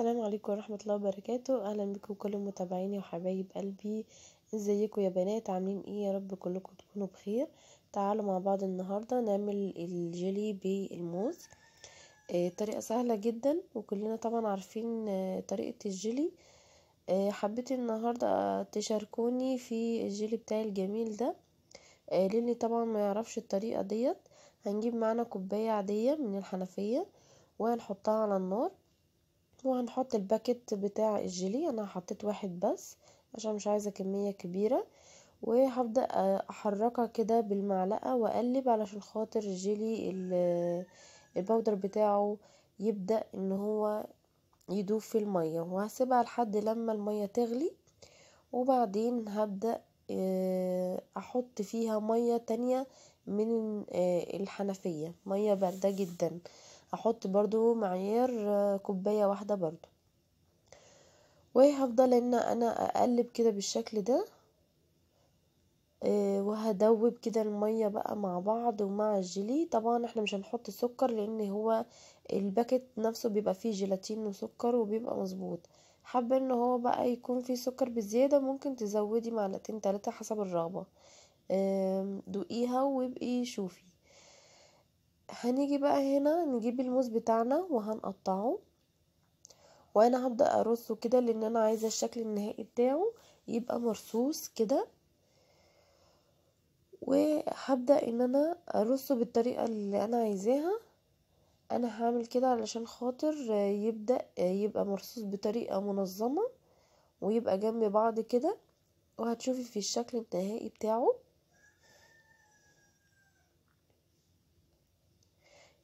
السلام عليكم ورحمة الله وبركاته أهلا بكم كل متابعيني وحبايب قلبي ازيكم يا بنات عاملين ايه يا رب كلكم تكونوا بخير تعالوا مع بعض النهاردة نعمل الجيلي بالموز آه، طريقة سهلة جدا وكلنا طبعا عارفين آه، طريقة الجيلي آه، حبيت النهاردة تشاركوني في الجيلي بتاعي الجميل ده لاني للي طبعا ما يعرفش الطريقة ديت هنجيب معنا كوباية عادية من الحنفية وهنحطها على النار وهنحط الباكت بتاع الجيلي انا حطيت واحد بس عشان مش عايزة كمية كبيرة وهبدأ احركها كده بالمعلقة واقلب علشان خاطر الجيلي البودر بتاعه يبدأ ان هو يدوب في المية وهسيبها لحد لما المية تغلي وبعدين هبدأ احط فيها مية تانية من الحنفية مية باردة جدا احط برضو معيار آه، كوباية واحدة برضو وهفضل ان انا اقلب كده بالشكل ده آه، وهدوب كده المية بقى مع بعض ومع الجيلي طبعا احنا مش هنحط السكر لان هو الباكت نفسه بيبقى فيه جيلاتين وسكر وبيبقى مظبوط حابة ان هو بقى يكون فيه سكر بزيادة ممكن تزودي معلقتين تلاتة حسب الرغبة دوقيها وابقي شوفي هنيجي بقى هنا نجيب الموز بتاعنا وهنقطعه وانا هبدأ ارصه كده لان انا عايزة الشكل النهائي بتاعه يبقى مرصوص كده وهبدأ ان انا ارصه بالطريقة اللي انا عايزاها انا هعمل كده علشان خاطر يبدأ يبقى مرصوص بطريقة منظمة ويبقى جنب بعض كده وهتشوفي في الشكل النهائي بتاعه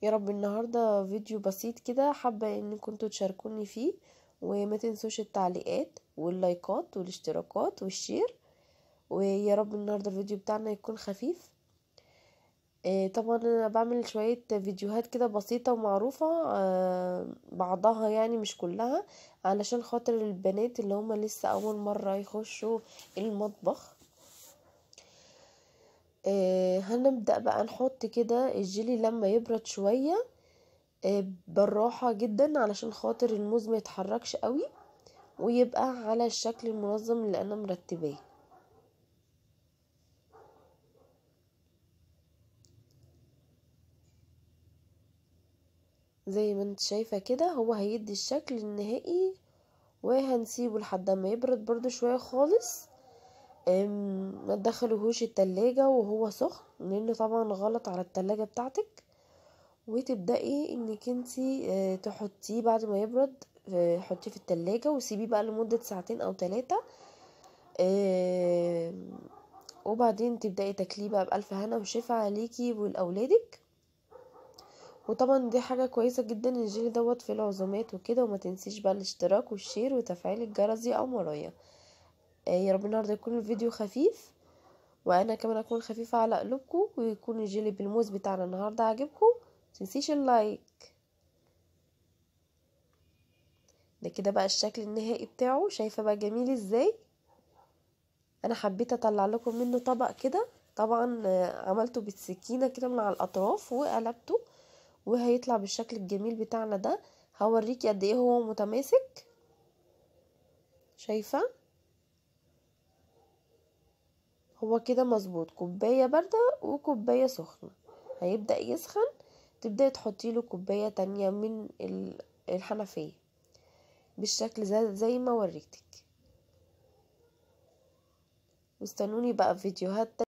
يا رب النهاردة فيديو بسيط كده حابة ان كنتوا تشاركوني فيه وما تنسوش التعليقات واللايكات والاشتراكات والشير ويا رب النهاردة الفيديو بتاعنا يكون خفيف آه، طبعا انا بعمل شوية فيديوهات كده بسيطة ومعروفة آه، بعضها يعني مش كلها علشان خاطر البنات اللي هما لسه اول مرة يخشوا المطبخ آه، هنبدأ بقى نحط كده الجيلي لما يبرد شوية آه، بالراحة جدا علشان خاطر الموز ما يتحركش قوي ويبقى على الشكل المنظم اللي انا مرتباه زي ما انت شايفة كده هو هيدي الشكل النهائي وهنسيبه لحد ما يبرد برضو شوية خالص ما تدخلهوش التلاجة وهو سخن لانه طبعا غلط على التلاجة بتاعتك وتبدأي انك انت آه، تحطيه بعد ما يبرد آه، حطيه في التلاجة وسيبيه بقى لمدة ساعتين او تلاتة آه، وبعدين تبدأي تاكليه بقى بألف هنا وشفا عليكي ولأولادك وطبعا دي حاجة كويسة جدا الجيل دوت في العزومات وكده وما تنسيش بقى الاشتراك والشير وتفعيل الجرس او مرايا آه، يا رب النهارده يكون الفيديو خفيف وانا كمان اكون خفيفه على قلوبكم ويكون الجيلي بالموز بتاعنا النهارده عاجبكم متنسيش اللايك ده كده بقى الشكل النهائي بتاعه شايفه بقى جميل ازاي انا حبيت اطلع لكم منه طبق كده طبعا آه، عملته بالسكينه كده من على الاطراف وقلبته وهيطلع بالشكل الجميل بتاعنا ده هوريكي قد ايه هو متماسك شايفه هو كده مظبوط كوبايه بارده وكوبايه سخنه هيبدا يسخن تبداي تحطي له كوبايه تانية من الحنفيه بالشكل زي ما وريتك واستنوني بقى فيديوهات